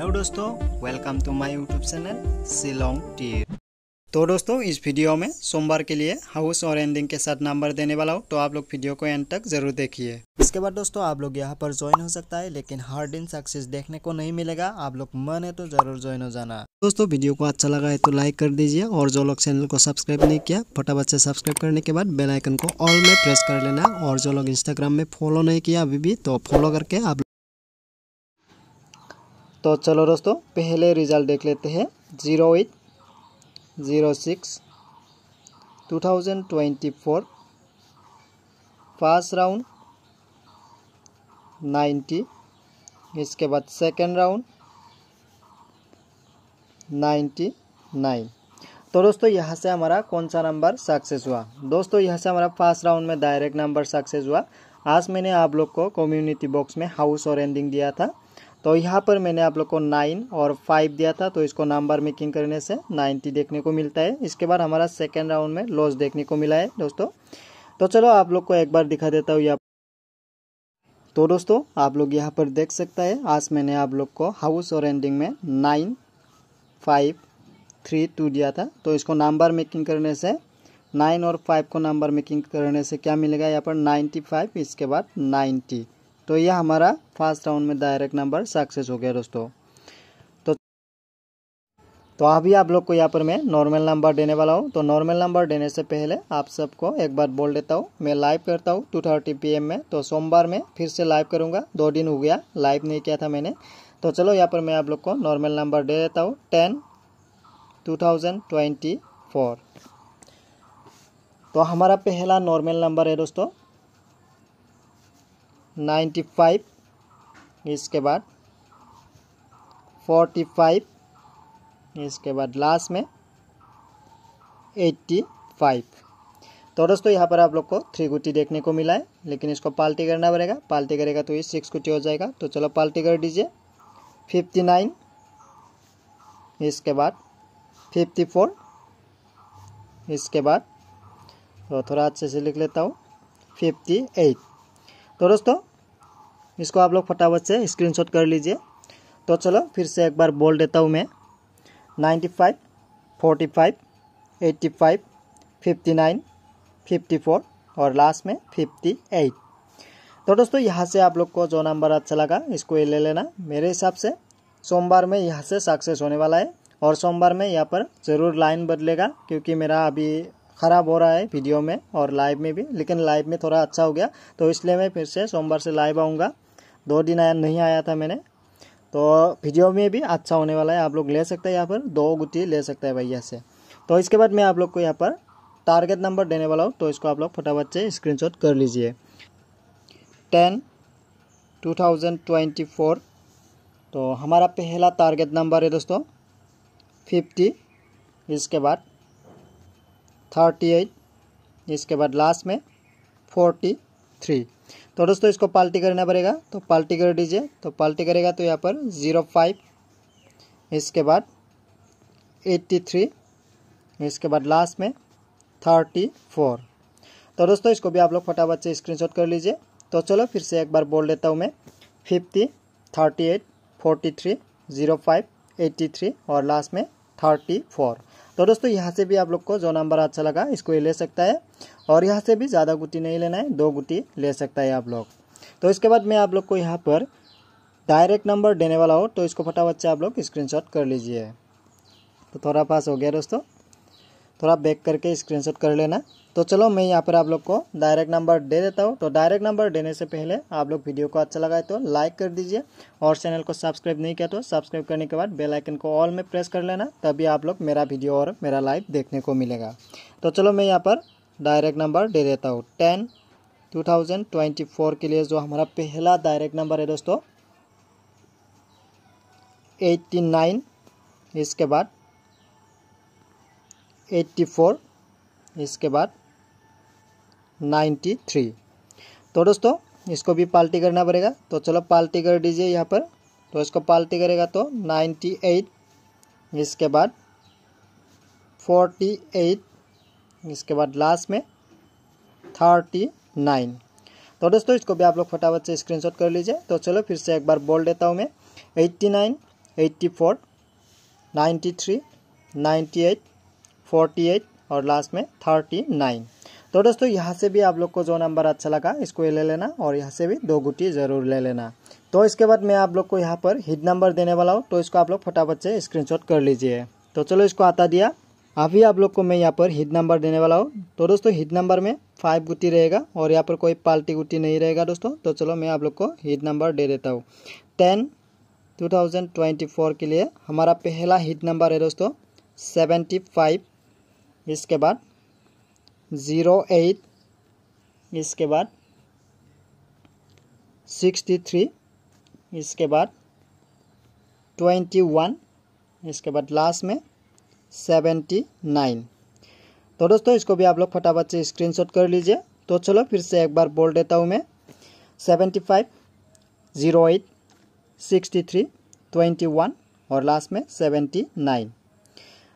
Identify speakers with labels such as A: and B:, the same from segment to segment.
A: hello दोस्तों welcome to my YouTube channel Shillong Teer तो दोस्तों इस वीडियो में सोमवार के लिए हाउस और एंडिंग के साथ नंबर देने वाला हूँ तो आप लोग वीडियो को एंड तक जरूर देखिए इसके बाद दोस्तों आप लोग यहाँ पर ज्वाइन हो सकता है लेकिन हर दिन सक्सेस देखने को नहीं मिलेगा आप लोग मन है तो जरूर ज्वाइन हो जाना दोस्तों वीडियो को अच्छा लगा है तो लाइक कर दीजिए और जो लोग चैनल को सब्सक्राइब नहीं किया फटाफट से सब्सक्राइब करने के बाद बेलाइकन को ऑल में प्रेस कर लेना और जो लोग इंस्टाग्राम में फॉलो नहीं किया अभी भी तो फॉलो करके आप तो चलो दोस्तों पहले रिजल्ट देख लेते हैं zero eight zero six two thousand twenty four first round ninety इसके बाद सेकेंड राउंड नाइन्टी नाइन तो दोस्तों यहाँ से हमारा कौन सा नंबर सक्सेस हुआ दोस्तों यहाँ से हमारा फर्स्ट राउंड में डायरेक्ट नंबर सक्सेस हुआ आज मैंने आप लोग को कम्युनिटी बॉक्स में हाउस और एंडिंग दिया था तो यहाँ पर मैंने आप लोग को नाइन और फाइव दिया था तो इसको नंबर मेकिंग करने से नाइन्टी देखने को मिलता है इसके बाद हमारा सेकेंड राउंड में लॉस देखने को मिला है दोस्तों तो चलो आप लोग को एक बार दिखा देता हूँ यहाँ तो दोस्तों आप लोग यहाँ पर देख सकता है आज मैंने आप लोग को हाउस और एंडिंग में नाइन फाइव थ्री टू दिया था तो इसको नंबर मेकिंग करने से नाइन और फाइव को नंबर मेकिंग करने से क्या मिलेगा यहाँ पर नाइन्टी फाइव इसके बाद नाइन्टी तो यह हमारा फर्स्ट राउंड में डायरेक्ट नंबर सक्सेस हो गया दोस्तों तो तो अभी आप लोग को यहाँ पर मैं नॉर्मल नंबर देने वाला हूँ तो नॉर्मल नंबर देने से पहले आप सबको एक बार बोल देता हूँ मैं लाइव करता हूँ टू थर्टी पी में तो सोमवार में फिर से लाइव करूँगा दो दिन हो गया लाइव नहीं किया था मैंने तो चलो यहाँ पर मैं आप लोग को नॉर्मल नंबर दे देता हूँ ten two thousand twenty four तो हमारा पहला नॉर्मल नंबर है दोस्तों नाइन्टी फाइव इसके बाद फोर्टी फाइव इसके बाद लास्ट में एट्टी फाइव तो दोस्तों यहाँ पर आप लोग को थ्री गुटी देखने को मिला है लेकिन इसको पाल्टी करना पड़ेगा पाल्टी करेगा तो ये सिक्स गुटी हो जाएगा तो चलो पाल्टी कर दीजिए फिफ्टी नाइन इसके बाद फिफ्टी फोर इसके बाद तो थोड़ा अच्छे से लिख लेता हूँ फिफ्टी एट तो दोस्तों इसको आप लोग फटाफट से स्क्रीनशॉट कर लीजिए तो चलो फिर से एक बार बोल देता हूँ मैं ninety five forty five eighty five fifty nine fifty four और लास्ट में फिफ्टी एट तो दोस्तों यहाँ से आप लोग को जो नंबर अच्छा लगा इसको ये ले लेना मेरे हिसाब से सोमवार में यहाँ से सक्सेस होने वाला है और सोमवार में यहाँ पर ज़रूर लाइन बदलेगा क्योंकि मेरा अभी ख़राब हो रहा है वीडियो में और लाइव में भी लेकिन लाइव में थोड़ा अच्छा हो गया तो इसलिए मैं फिर से सोमवार से लाइव आऊँगा दो दिन आया नहीं आया था मैंने तो वीडियो में भी अच्छा होने वाला है आप लोग ले सकते हैं यहाँ पर दो गुटी ले सकते हैं भैया से तो इसके बाद मैं आप लोग को यहाँ पर टारगेट नंबर देने वाला हूँ तो इसको आप लोग फटाफट से स्क्रीन कर लीजिए ten two thousand twenty four तो हमारा पहला टारगेट नंबर है दोस्तों फिफ्टी इसके बाद थर्टी एट इसके बाद लास्ट में फोर्टी थ्री तो दोस्तों इसको पाल्टी करना पड़ेगा तो पाल्टी कर दीजिए तो पाल्टी करेगा तो यहाँ पर ज़ीरो फाइव इसके बाद एट्टी थ्री इसके बाद लास्ट में थर्टी फोर तो दोस्तों इसको भी आप लोग फटाफट से स्क्रीनशॉट कर लीजिए तो चलो फिर से एक बार बोल देता हूँ मैं fifty thirty eight forty three zero five eighty three और लास्ट में थर्टी फोर तो दोस्तों यहाँ से भी आप लोग को जो नंबर अच्छा लगा इसको ये ले सकता है और यहाँ से भी ज़्यादा गुटी नहीं लेना है दो गुटी ले सकता है आप लोग तो इसके बाद मैं आप लोग को यहाँ पर डायरेक्ट नंबर देने वाला हूँ तो इसको फटाफट से आप लोग स्क्रीन कर लीजिए तो थोड़ा पास हो गया दोस्तों थोड़ा बैक करके स्क्रीन कर लेना तो चलो मैं यहाँ पर आप लोग को डायरेक्ट नंबर दे देता हूँ तो डायरेक्ट नंबर देने से पहले आप लोग वीडियो को अच्छा लगाए तो लाइक कर दीजिए और चैनल को सब्सक्राइब नहीं किया तो सब्सक्राइब करने के बाद बेल आइकन को ऑल में प्रेस कर लेना तभी आप लोग मेरा वीडियो और मेरा लाइव देखने को मिलेगा तो चलो मैं यहाँ पर डायरेक्ट नंबर दे देता हूँ टेन 2024 के लिए जो हमारा पहला डायरेक्ट नंबर है दोस्तों 89 इसके बाद 84 इसके बाद नाइन्टी थ्री तो दोस्तों इसको भी पाल्टी करना पड़ेगा तो चलो पाल्टी कर दीजिए यहाँ पर तो इसको पाल्टी करेगा तो नाइन्टी एट इसके बाद फोर्टी एट इसके बाद लास्ट में थर्टी नाइन तो दोस्तों इसको भी आप लोग फटाफट से स्क्रीनशॉट कर लीजिए तो चलो फिर से एक बार बोल देता हूँ मैं eighty nine eighty four ninety three ninety eight forty eight और लास्ट में थर्टी नाइन तो दोस्तों यहाँ से भी आप लोग को जो नंबर अच्छा लगा इसको ले लेना और यहाँ से भी दो गुटी ज़रूर ले लेना तो इसके बाद मैं आप लोग को यहाँ पर हिट नंबर देने वाला हूँ तो इसको आप लोग फटाफट से स्क्रीनशॉट कर लीजिए तो चलो इसको आता दिया अभी आप लोग को मैं यहाँ पर हिट नंबर देने वाला हूँ तो दोस्तों हिट नंबर में फाइव गुटी रहेगा और यहाँ पर कोई पाल्टी गुटी नहीं रहेगा दोस्तों तो चलो मैं आप लोग को हिट नंबर दे देता हूँ टेन 2024 के लिए हमारा पहला हिट नंबर है दोस्तों 75 इसके बाद ज़ीरो एट इसके बाद सिक्सटी थ्री इसके बाद ट्वेंटी वन इसके बाद लास्ट में सेवेंटी नाइन तो दोस्तों इसको भी आप लोग फटाफट से स्क्रीनशॉट कर लीजिए तो चलो फिर से एक बार बोल देता हूँ मैं seventy five zero eight sixty three twenty one और लास्ट में सेवेंटी नाइन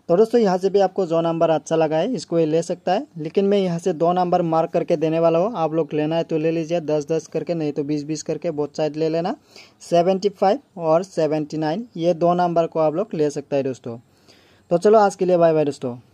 A: तो दोस्तों यहाँ से भी आपको जो नंबर अच्छा लगा है इसको ये ले सकता है लेकिन मैं यहाँ से दो नंबर मार्क करके देने वाला हूँ आप लोग लेना है तो ले लीजिए दस दस करके नहीं तो बीस बीस करके बहुत साइड ले लेना सेवेंटी फाइव और सेवेंटी नाइन ये दो नंबर को आप लोग ले सकता है दोस्तों तो चलो आज के लिए बाय बाय दोस्तों